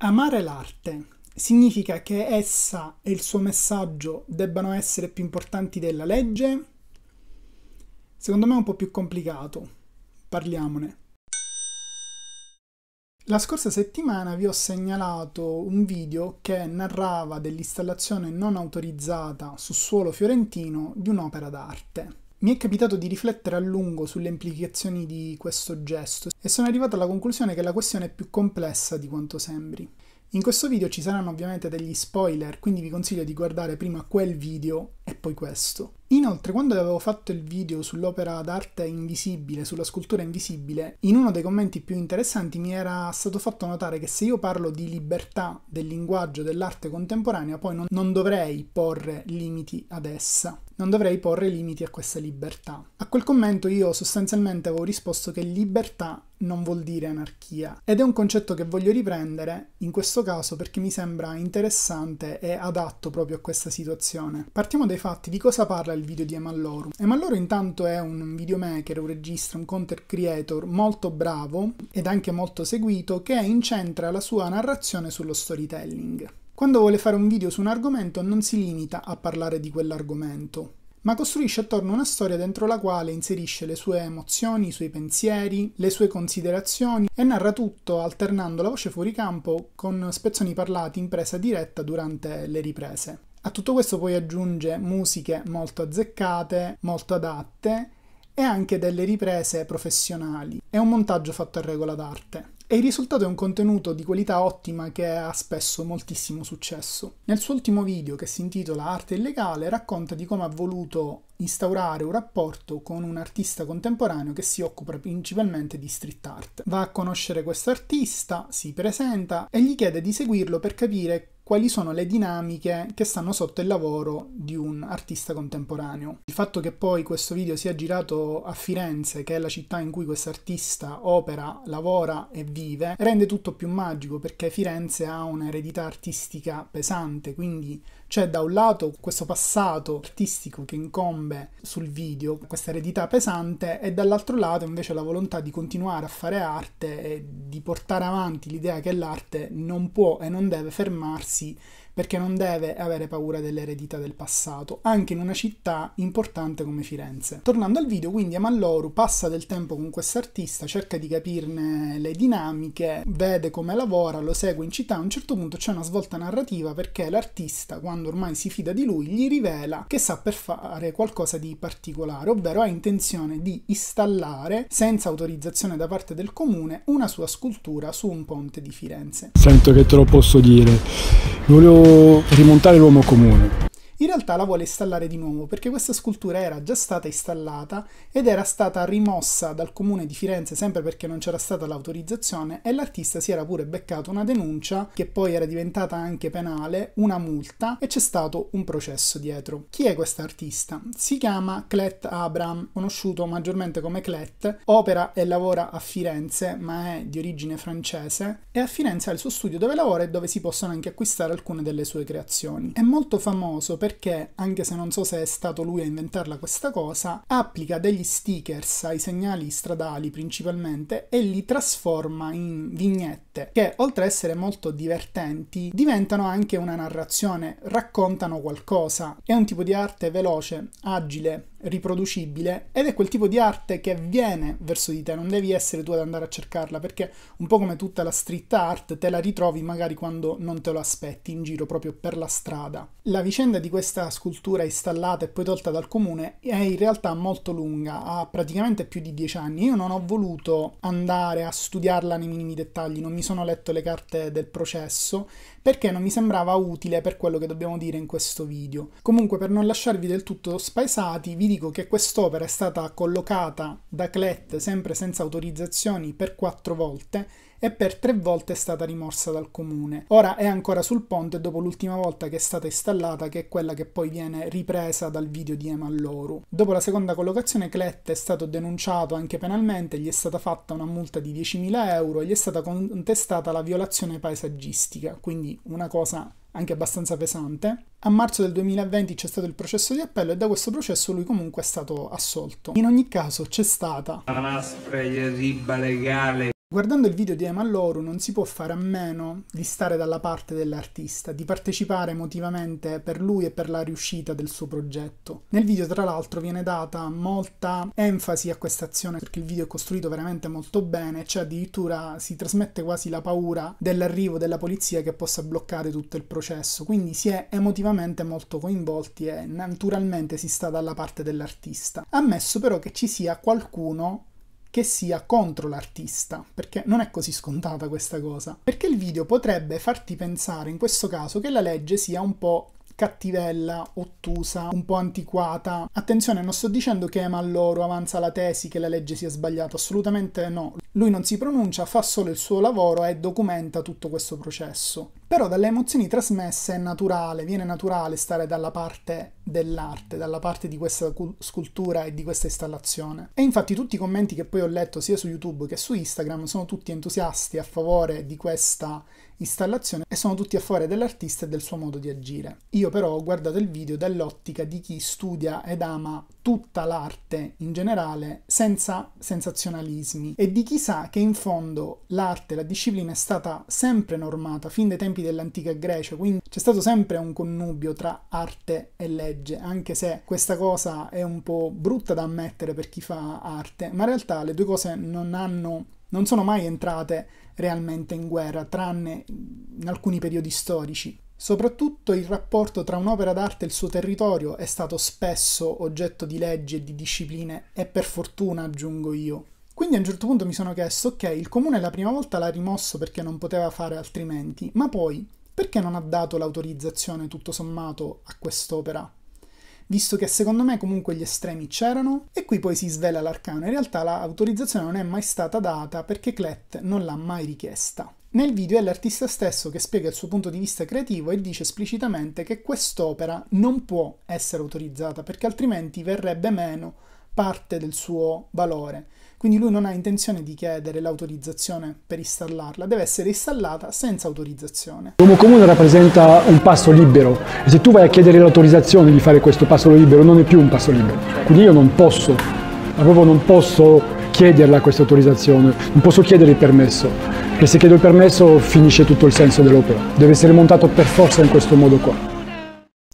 Amare l'arte significa che essa e il suo messaggio debbano essere più importanti della legge? Secondo me è un po' più complicato. Parliamone. La scorsa settimana vi ho segnalato un video che narrava dell'installazione non autorizzata su suolo fiorentino di un'opera d'arte. Mi è capitato di riflettere a lungo sulle implicazioni di questo gesto e sono arrivato alla conclusione che la questione è più complessa di quanto sembri. In questo video ci saranno ovviamente degli spoiler, quindi vi consiglio di guardare prima quel video e poi questo. Inoltre, quando avevo fatto il video sull'opera d'arte invisibile, sulla scultura invisibile, in uno dei commenti più interessanti mi era stato fatto notare che se io parlo di libertà del linguaggio dell'arte contemporanea, poi non, non dovrei porre limiti ad essa, non dovrei porre limiti a questa libertà. A quel commento io sostanzialmente avevo risposto che libertà non vuol dire anarchia. Ed è un concetto che voglio riprendere in questo caso perché mi sembra interessante e adatto proprio a questa situazione. Partiamo dai fatti, di cosa parla il video di Emallorum. Emallorum intanto è un videomaker, un regista, un content creator molto bravo ed anche molto seguito che incentra la sua narrazione sullo storytelling. Quando vuole fare un video su un argomento non si limita a parlare di quell'argomento, ma costruisce attorno una storia dentro la quale inserisce le sue emozioni, i suoi pensieri, le sue considerazioni e narra tutto alternando la voce fuori campo con spezzoni parlati in presa diretta durante le riprese. A tutto questo poi aggiunge musiche molto azzeccate, molto adatte e anche delle riprese professionali. È un montaggio fatto a regola d'arte. E il risultato è un contenuto di qualità ottima che ha spesso moltissimo successo. Nel suo ultimo video, che si intitola Arte illegale, racconta di come ha voluto instaurare un rapporto con un artista contemporaneo che si occupa principalmente di street art. Va a conoscere questo artista, si presenta e gli chiede di seguirlo per capire quali sono le dinamiche che stanno sotto il lavoro di un artista contemporaneo. Il fatto che poi questo video sia girato a Firenze, che è la città in cui questo artista opera, lavora e vive, rende tutto più magico perché Firenze ha un'eredità artistica pesante, quindi cioè, da un lato, questo passato artistico che incombe sul video, questa eredità pesante, e dall'altro lato, invece, la volontà di continuare a fare arte e di portare avanti l'idea che l'arte non può e non deve fermarsi perché non deve avere paura dell'eredità del passato, anche in una città importante come Firenze. Tornando al video, quindi Amalloru passa del tempo con quest'artista, cerca di capirne le dinamiche, vede come lavora, lo segue in città, a un certo punto c'è una svolta narrativa perché l'artista, quando ormai si fida di lui, gli rivela che sa per fare qualcosa di particolare, ovvero ha intenzione di installare, senza autorizzazione da parte del comune, una sua scultura su un ponte di Firenze. Sento che te lo posso dire. Volevo rimontare l'uomo comune. In realtà la vuole installare di nuovo perché questa scultura era già stata installata ed era stata rimossa dal comune di Firenze sempre perché non c'era stata l'autorizzazione e l'artista si era pure beccato una denuncia che poi era diventata anche penale, una multa e c'è stato un processo dietro. Chi è questa artista? Si chiama Clet Abram, conosciuto maggiormente come Clet, opera e lavora a Firenze ma è di origine francese e a Firenze ha il suo studio dove lavora e dove si possono anche acquistare alcune delle sue creazioni. È molto famoso per perché, anche se non so se è stato lui a inventarla questa cosa, applica degli stickers ai segnali stradali principalmente e li trasforma in vignette che, oltre a essere molto divertenti, diventano anche una narrazione, raccontano qualcosa. È un tipo di arte veloce, agile, riproducibile ed è quel tipo di arte che viene verso di te, non devi essere tu ad andare a cercarla perché un po' come tutta la street art te la ritrovi magari quando non te lo aspetti in giro proprio per la strada. La vicenda di questa scultura installata e poi tolta dal comune è in realtà molto lunga, ha praticamente più di dieci anni. Io non ho voluto andare a studiarla nei minimi dettagli, non mi sono letto le carte del processo perché non mi sembrava utile per quello che dobbiamo dire in questo video. Comunque per non lasciarvi del tutto spaesati vi dico che quest'opera è stata collocata da Clet sempre senza autorizzazioni per quattro volte e per tre volte è stata rimorsa dal comune. Ora è ancora sul ponte dopo l'ultima volta che è stata installata, che è quella che poi viene ripresa dal video di Emalloru. Dopo la seconda collocazione, Clette è stato denunciato anche penalmente, gli è stata fatta una multa di 10.000 euro e gli è stata contestata la violazione paesaggistica, quindi quindi una cosa anche abbastanza pesante. A marzo del 2020 c'è stato il processo di appello e da questo processo lui comunque è stato assolto. In ogni caso c'è stata... La nostra legale Guardando il video di Emalloru non si può fare a meno di stare dalla parte dell'artista, di partecipare emotivamente per lui e per la riuscita del suo progetto. Nel video tra l'altro viene data molta enfasi a questa azione perché il video è costruito veramente molto bene, cioè addirittura si trasmette quasi la paura dell'arrivo della polizia che possa bloccare tutto il processo, quindi si è emotivamente molto coinvolti e naturalmente si sta dalla parte dell'artista. Ammesso però che ci sia qualcuno che sia contro l'artista, perché non è così scontata questa cosa. Perché il video potrebbe farti pensare in questo caso che la legge sia un po' cattivella, ottusa, un po' antiquata. Attenzione, non sto dicendo che Emma loro avanza la tesi che la legge sia sbagliata, assolutamente no. Lui non si pronuncia, fa solo il suo lavoro e documenta tutto questo processo. Però dalle emozioni trasmesse è naturale, viene naturale stare dalla parte dell'arte, dalla parte di questa scultura e di questa installazione. E infatti tutti i commenti che poi ho letto sia su YouTube che su Instagram sono tutti entusiasti a favore di questa installazione e sono tutti a favore dell'artista e del suo modo di agire. Io però ho guardato il video dall'ottica di chi studia ed ama tutta l'arte in generale senza sensazionalismi e di chi sa che in fondo l'arte, la disciplina è stata sempre normata fin dai tempi dell'antica Grecia, quindi c'è stato sempre un connubio tra arte e legge, anche se questa cosa è un po' brutta da ammettere per chi fa arte, ma in realtà le due cose non hanno non sono mai entrate realmente in guerra, tranne in alcuni periodi storici. Soprattutto il rapporto tra un'opera d'arte e il suo territorio è stato spesso oggetto di leggi e di discipline e per fortuna aggiungo io. Quindi a un certo punto mi sono chiesto, ok, il comune la prima volta l'ha rimosso perché non poteva fare altrimenti, ma poi perché non ha dato l'autorizzazione tutto sommato a quest'opera? visto che secondo me comunque gli estremi c'erano, e qui poi si svela l'arcano. In realtà l'autorizzazione non è mai stata data perché Clet non l'ha mai richiesta. Nel video è l'artista stesso che spiega il suo punto di vista creativo e dice esplicitamente che quest'opera non può essere autorizzata perché altrimenti verrebbe meno parte del suo valore quindi lui non ha intenzione di chiedere l'autorizzazione per installarla, deve essere installata senza autorizzazione. L'uomo comune rappresenta un passo libero e se tu vai a chiedere l'autorizzazione di fare questo passo libero non è più un passo libero. Quindi io non posso, proprio non posso chiederla questa autorizzazione, non posso chiedere il permesso, perché se chiedo il permesso finisce tutto il senso dell'opera. Deve essere montato per forza in questo modo qua.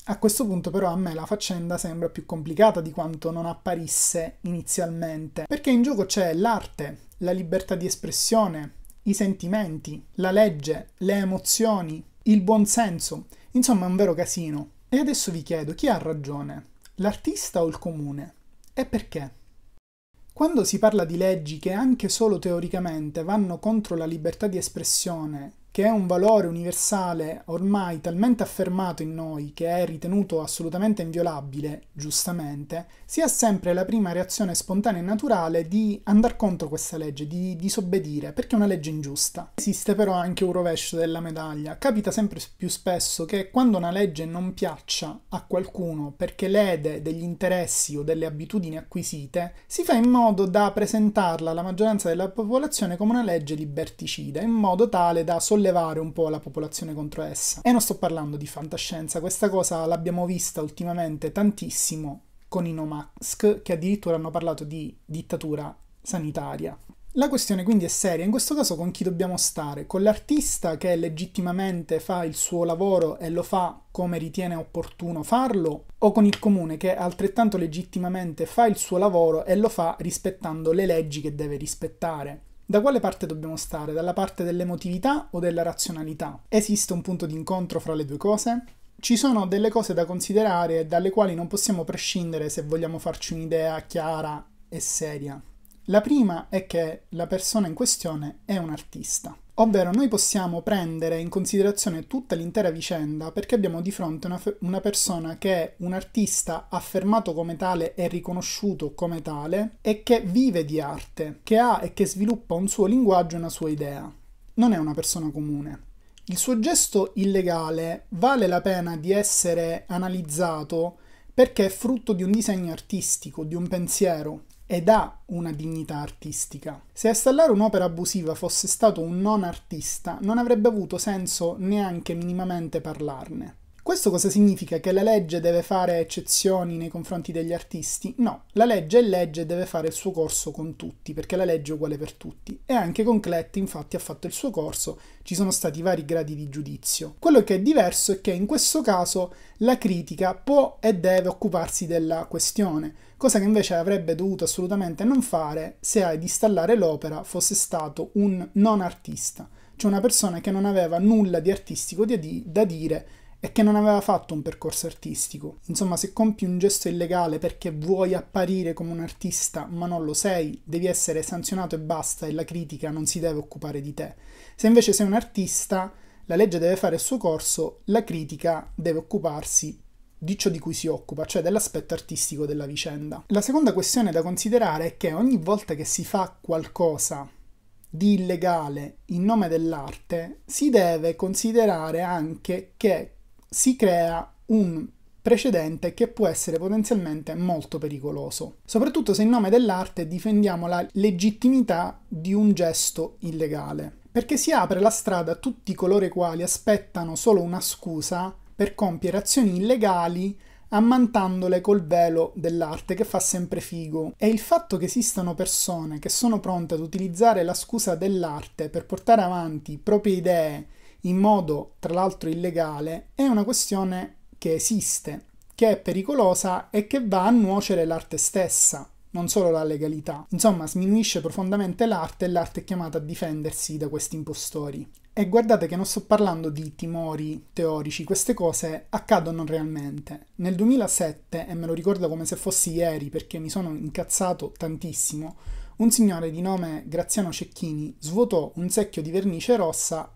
A questo punto però a me la faccenda sembra più complicata di quanto non apparisse inizialmente, perché in gioco c'è l'arte, la libertà di espressione, i sentimenti, la legge, le emozioni, il buonsenso, insomma è un vero casino. E adesso vi chiedo chi ha ragione, l'artista o il comune? E perché? Quando si parla di leggi che anche solo teoricamente vanno contro la libertà di espressione, che è un valore universale ormai talmente affermato in noi che è ritenuto assolutamente inviolabile, giustamente, si ha sempre la prima reazione spontanea e naturale di andare contro questa legge, di disobbedire, perché è una legge ingiusta. Esiste però anche un rovescio della medaglia. Capita sempre più spesso che quando una legge non piaccia a qualcuno perché lede degli interessi o delle abitudini acquisite, si fa in modo da presentarla alla maggioranza della popolazione come una legge liberticida, in modo tale da sollevare sollevare un po' la popolazione contro essa. E non sto parlando di fantascienza, questa cosa l'abbiamo vista ultimamente tantissimo con i No Mask, che addirittura hanno parlato di dittatura sanitaria. La questione quindi è seria, in questo caso con chi dobbiamo stare? Con l'artista che legittimamente fa il suo lavoro e lo fa come ritiene opportuno farlo, o con il comune che altrettanto legittimamente fa il suo lavoro e lo fa rispettando le leggi che deve rispettare? Da quale parte dobbiamo stare? Dalla parte dell'emotività o della razionalità? Esiste un punto di incontro fra le due cose? Ci sono delle cose da considerare dalle quali non possiamo prescindere se vogliamo farci un'idea chiara e seria. La prima è che la persona in questione è un artista. Ovvero noi possiamo prendere in considerazione tutta l'intera vicenda perché abbiamo di fronte una, una, persona che è un artista affermato come tale e riconosciuto come tale e che vive di arte, che ha e che sviluppa un suo linguaggio e una sua idea. Non è una persona comune. Il suo gesto illegale vale la pena di essere analizzato perché è frutto di un disegno artistico, di un pensiero, ed ha una dignità artistica. Se a stallare un'opera abusiva fosse stato un non artista, non avrebbe avuto senso neanche minimamente parlarne. Questo cosa significa? Che la legge deve fare eccezioni nei confronti degli artisti? No, la legge è legge e deve fare il suo corso con tutti, perché la legge è uguale per tutti. E anche con Clet, infatti ha fatto il suo corso, ci sono stati vari gradi di giudizio. Quello che è diverso è che in questo caso la critica può e deve occuparsi della questione, cosa che invece avrebbe dovuto assolutamente non fare se ad installare l'opera fosse stato un non artista, cioè una persona che non aveva nulla di artistico da dire e che non aveva fatto un percorso artistico. Insomma, se compi un gesto illegale perché vuoi apparire come un artista ma non lo sei, devi essere sanzionato e basta e la critica non si deve occupare di te. Se invece sei un artista, la legge deve fare il suo corso, la critica deve occuparsi di ciò di cui si occupa, cioè dell'aspetto artistico della vicenda. La seconda questione da considerare è che ogni volta che si fa qualcosa di illegale in nome dell'arte, si deve considerare anche che si crea un precedente che può essere potenzialmente molto pericoloso, soprattutto se in nome dell'arte difendiamo la legittimità di un gesto illegale, perché si apre la strada a tutti coloro i quali aspettano solo una scusa per compiere azioni illegali ammantandole col velo dell'arte che fa sempre figo. E il fatto che esistano persone che sono pronte ad utilizzare la scusa dell'arte per portare avanti proprie idee in modo tra l'altro illegale è una questione che esiste, che è pericolosa e che va a nuocere l'arte stessa, non solo la legalità. Insomma, sminuisce profondamente l'arte e l'arte è chiamata a difendersi da questi impostori. E guardate che non sto parlando di timori teorici, queste cose accadono realmente. Nel 2007, e me lo ricordo come se fossi ieri perché mi sono incazzato tantissimo, un signore di nome Graziano Cecchini svuotò un secchio di vernice rossa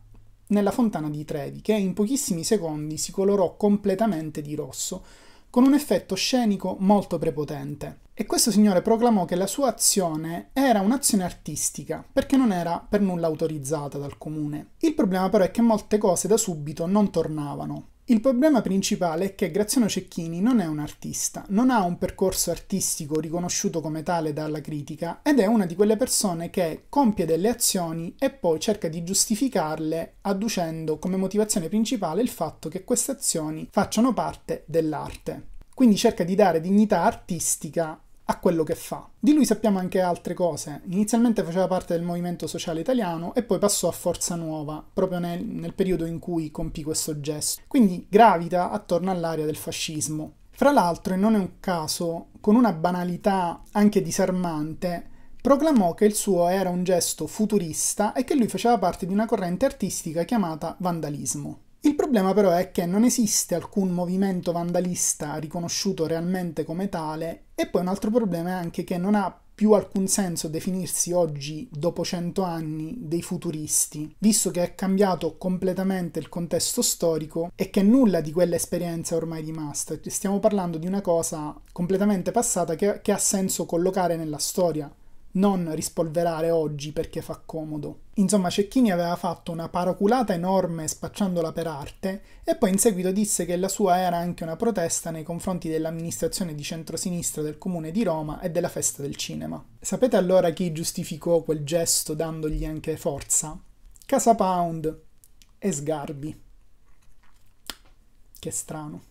nella fontana di Trevi, che in pochissimi secondi si colorò completamente di rosso, con un effetto scenico molto prepotente. E questo signore proclamò che la sua azione era un'azione artistica, perché non era per nulla autorizzata dal comune. Il problema però è che molte cose da subito non tornavano. Il problema principale è che Graziano Cecchini non è un artista, non ha un percorso artistico riconosciuto come tale dalla critica ed è una di quelle persone che compie delle azioni e poi cerca di giustificarle adducendo come motivazione principale il fatto che queste azioni facciano parte dell'arte. Quindi cerca di dare dignità artistica a quello che fa. Di lui sappiamo anche altre cose. Inizialmente faceva parte del movimento sociale italiano e poi passò a Forza Nuova, proprio nel, nel periodo in cui compì questo gesto. Quindi gravita attorno all'area del fascismo. Fra l'altro, e non è un caso, con una banalità anche disarmante, proclamò che il suo era un gesto futurista e che lui faceva parte di una corrente artistica chiamata vandalismo. Il problema però è che non esiste alcun movimento vandalista riconosciuto realmente come tale e poi un altro problema è anche che non ha più alcun senso definirsi oggi, dopo cento anni, dei futuristi, visto che è cambiato completamente il contesto storico e che nulla di quell'esperienza è ormai rimasta. Stiamo parlando di una cosa completamente passata che, che ha senso collocare nella storia non rispolverare oggi perché fa comodo. Insomma, Cecchini aveva fatto una paraculata enorme spacciandola per arte e poi in seguito disse che la sua era anche una protesta nei confronti dell'amministrazione di centrosinistra del comune di Roma e della festa del cinema. Sapete allora chi giustificò quel gesto dandogli anche forza? Casa Pound e Sgarbi. Che strano.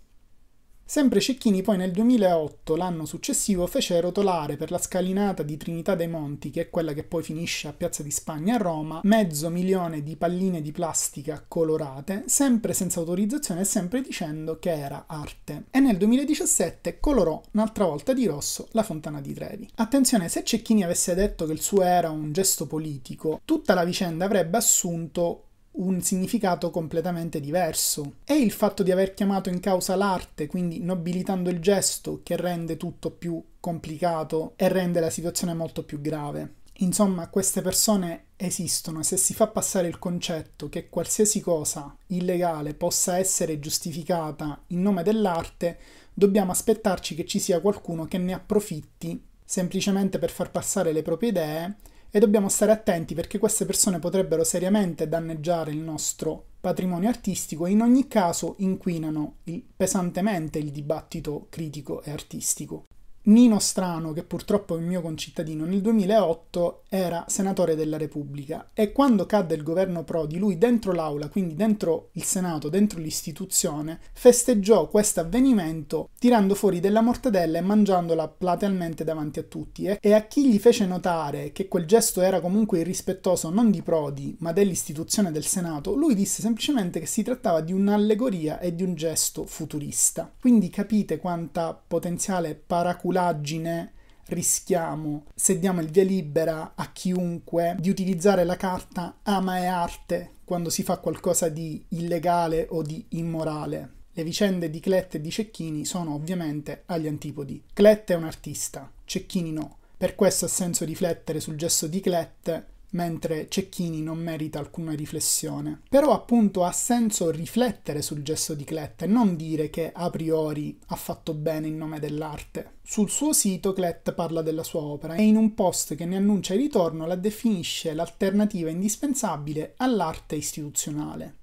Sempre Cecchini poi nel 2008, l'anno successivo, fece rotolare per la scalinata di Trinità dei Monti, che è quella che poi finisce a Piazza di Spagna a Roma, mezzo milione di palline di plastica colorate, sempre senza autorizzazione e sempre dicendo che era arte. E nel 2017 colorò un'altra volta di rosso la fontana di Trevi. Attenzione, se Cecchini avesse detto che il suo era un gesto politico, tutta la vicenda avrebbe assunto un significato completamente diverso. E il fatto di aver chiamato in causa l'arte, quindi nobilitando il gesto, che rende tutto più complicato e rende la situazione molto più grave. Insomma, queste persone esistono e se si fa passare il concetto che qualsiasi cosa illegale possa essere giustificata in nome dell'arte, dobbiamo aspettarci che ci sia qualcuno che ne approfitti semplicemente per far passare le proprie idee e dobbiamo stare attenti perché queste persone potrebbero seriamente danneggiare il nostro patrimonio artistico e in ogni caso inquinano il, pesantemente il dibattito critico e artistico. Nino Strano, che purtroppo è un mio concittadino, nel 2008 era senatore della Repubblica e quando cadde il governo Prodi, lui dentro l'aula, quindi dentro il Senato, dentro l'istituzione, festeggiò questo avvenimento tirando fuori della mortadella e mangiandola platealmente davanti a tutti e a chi gli fece notare che quel gesto era comunque irrispettoso non di Prodi, ma dell'istituzione del Senato, lui disse semplicemente che si trattava di un'allegoria e di un gesto futurista. Quindi capite quanta potenziale paraculazione stupidaggine rischiamo, se diamo il via libera a chiunque, di utilizzare la carta ama e arte quando si fa qualcosa di illegale o di immorale. Le vicende di Clette e di Cecchini sono ovviamente agli antipodi. Clette è un artista, Cecchini no. Per questo ha senso riflettere sul gesto di Clette mentre Cecchini non merita alcuna riflessione. Però appunto ha senso riflettere sul gesto di Cletta e non dire che a priori ha fatto bene in nome dell'arte. Sul suo sito Clett parla della sua opera e in un post che ne annuncia il ritorno la definisce l'alternativa indispensabile all'arte istituzionale.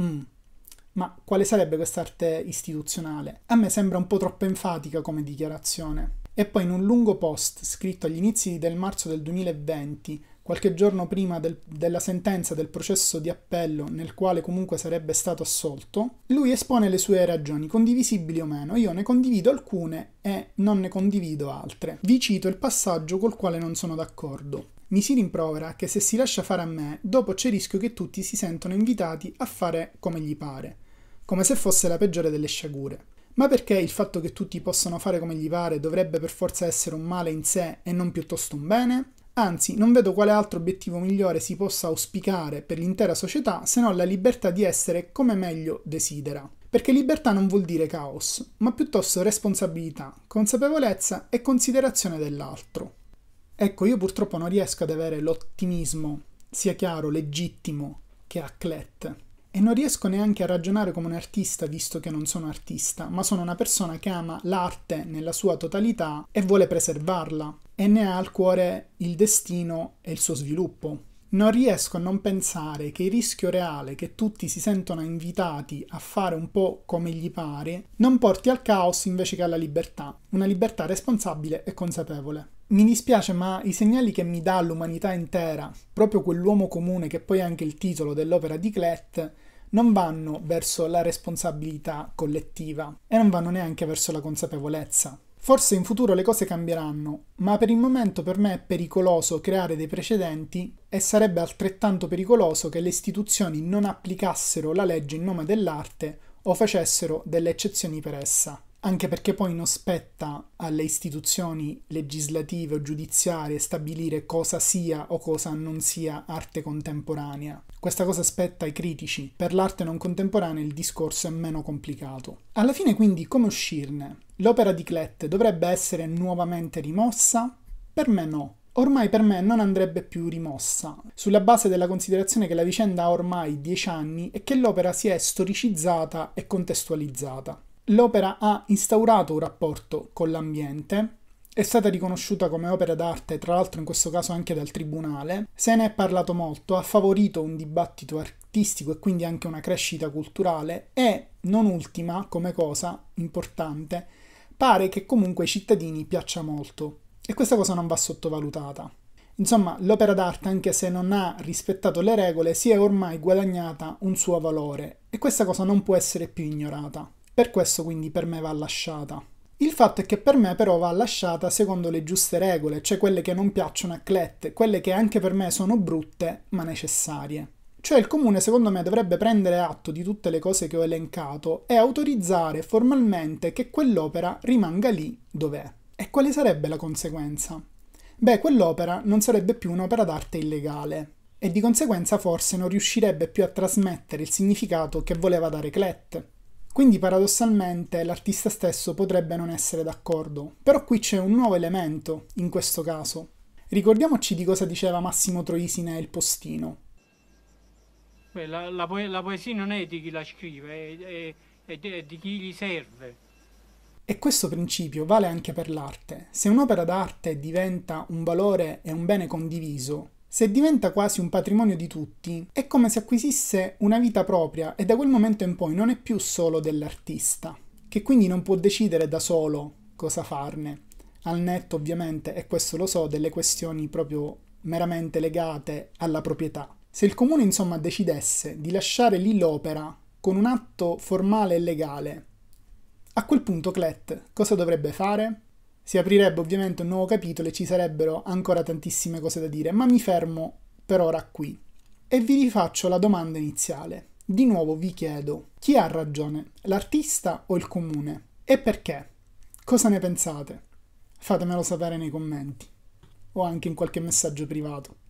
Mm. Ma quale sarebbe quest'arte istituzionale? A me sembra un po' troppo enfatica come dichiarazione. E poi in un lungo post scritto agli inizi del marzo del 2020 Qualche giorno prima del, della sentenza del processo di appello nel quale comunque sarebbe stato assolto, lui espone le sue ragioni, condivisibili o meno. Io ne condivido alcune e non ne condivido altre. Vi cito il passaggio col quale non sono d'accordo. Mi si rimprovera che se si lascia fare a me, dopo c'è il rischio che tutti si sentano invitati a fare come gli pare, come se fosse la peggiore delle sciagure. Ma perché il fatto che tutti possano fare come gli pare dovrebbe per forza essere un male in sé e non piuttosto un bene? Anzi, non vedo quale altro obiettivo migliore si possa auspicare per l'intera società se non la libertà di essere come meglio desidera. Perché libertà non vuol dire caos, ma piuttosto responsabilità, consapevolezza e considerazione dell'altro. Ecco, io purtroppo non riesco ad avere l'ottimismo, sia chiaro, legittimo, che ha Clette. E non riesco neanche a ragionare come un artista, visto che non sono artista, ma sono una persona che ama l'arte nella sua totalità e vuole preservarla, e ne ha al cuore il destino e il suo sviluppo. Non riesco a non pensare che il rischio reale che tutti si sentono invitati a fare un po' come gli pare non porti al caos invece che alla libertà, una libertà responsabile e consapevole. Mi dispiace, ma i segnali che mi dà l'umanità intera, proprio quell'uomo comune che poi è anche il titolo dell'opera di Clett, non vanno verso la responsabilità collettiva e non vanno neanche verso la consapevolezza. Forse in futuro le cose cambieranno, ma per il momento per me è pericoloso creare dei precedenti e sarebbe altrettanto pericoloso che le istituzioni non applicassero la legge in nome dell'arte o facessero delle eccezioni per essa anche perché poi non spetta alle istituzioni legislative o giudiziarie stabilire cosa sia o cosa non sia arte contemporanea. Questa cosa spetta ai critici. Per l'arte non contemporanea il discorso è meno complicato. Alla fine quindi come uscirne? L'opera di Clette dovrebbe essere nuovamente rimossa? Per me no. Ormai per me non andrebbe più rimossa, sulla base della considerazione che la vicenda ha ormai dieci anni e che l'opera si è storicizzata e contestualizzata. L'opera ha instaurato un rapporto con l'ambiente, è stata riconosciuta come opera d'arte, tra l'altro in questo caso anche dal Tribunale, se ne è parlato molto, ha favorito un dibattito artistico e quindi anche una crescita culturale e, non ultima, come cosa importante, pare che comunque ai cittadini piaccia molto e questa cosa non va sottovalutata. Insomma, l'opera d'arte, anche se non ha rispettato le regole, si è ormai guadagnata un suo valore e questa cosa non può essere più ignorata. Per questo quindi per me va lasciata. Il fatto è che per me però va lasciata secondo le giuste regole, cioè quelle che non piacciono a Clette, quelle che anche per me sono brutte ma necessarie. Cioè il comune secondo me dovrebbe prendere atto di tutte le cose che ho elencato e autorizzare formalmente che quell'opera rimanga lì dov'è. E quale sarebbe la conseguenza? Beh, quell'opera non sarebbe più un'opera d'arte illegale e di conseguenza forse non riuscirebbe più a trasmettere il significato che voleva dare Clette. Quindi paradossalmente l'artista stesso potrebbe non essere d'accordo, però qui c'è un nuovo elemento in questo caso. Ricordiamoci di cosa diceva Massimo Troisine nel postino. Beh, la, la, poe- la, poesia non è di chi la scrive, è, è, è di chi gli serve. E questo principio vale anche per l'arte. Se un'opera d'arte diventa un valore e un bene condiviso, se diventa quasi un patrimonio di tutti, è come se acquisisse una vita propria e da quel momento in poi non è più solo dell'artista, che quindi non può decidere da solo cosa farne, al netto ovviamente, e questo lo so, delle questioni proprio meramente legate alla proprietà. Se il comune insomma decidesse di lasciare lì l'opera con un atto formale e legale, a quel punto Clet cosa dovrebbe fare? Si aprirebbe ovviamente un nuovo capitolo e ci sarebbero ancora tantissime cose da dire, ma mi fermo per ora qui. E vi rifaccio la domanda iniziale. Di nuovo vi chiedo, chi ha ragione, l'artista o il comune? E perché? Cosa ne pensate? Fatemelo sapere nei commenti o anche in qualche messaggio privato.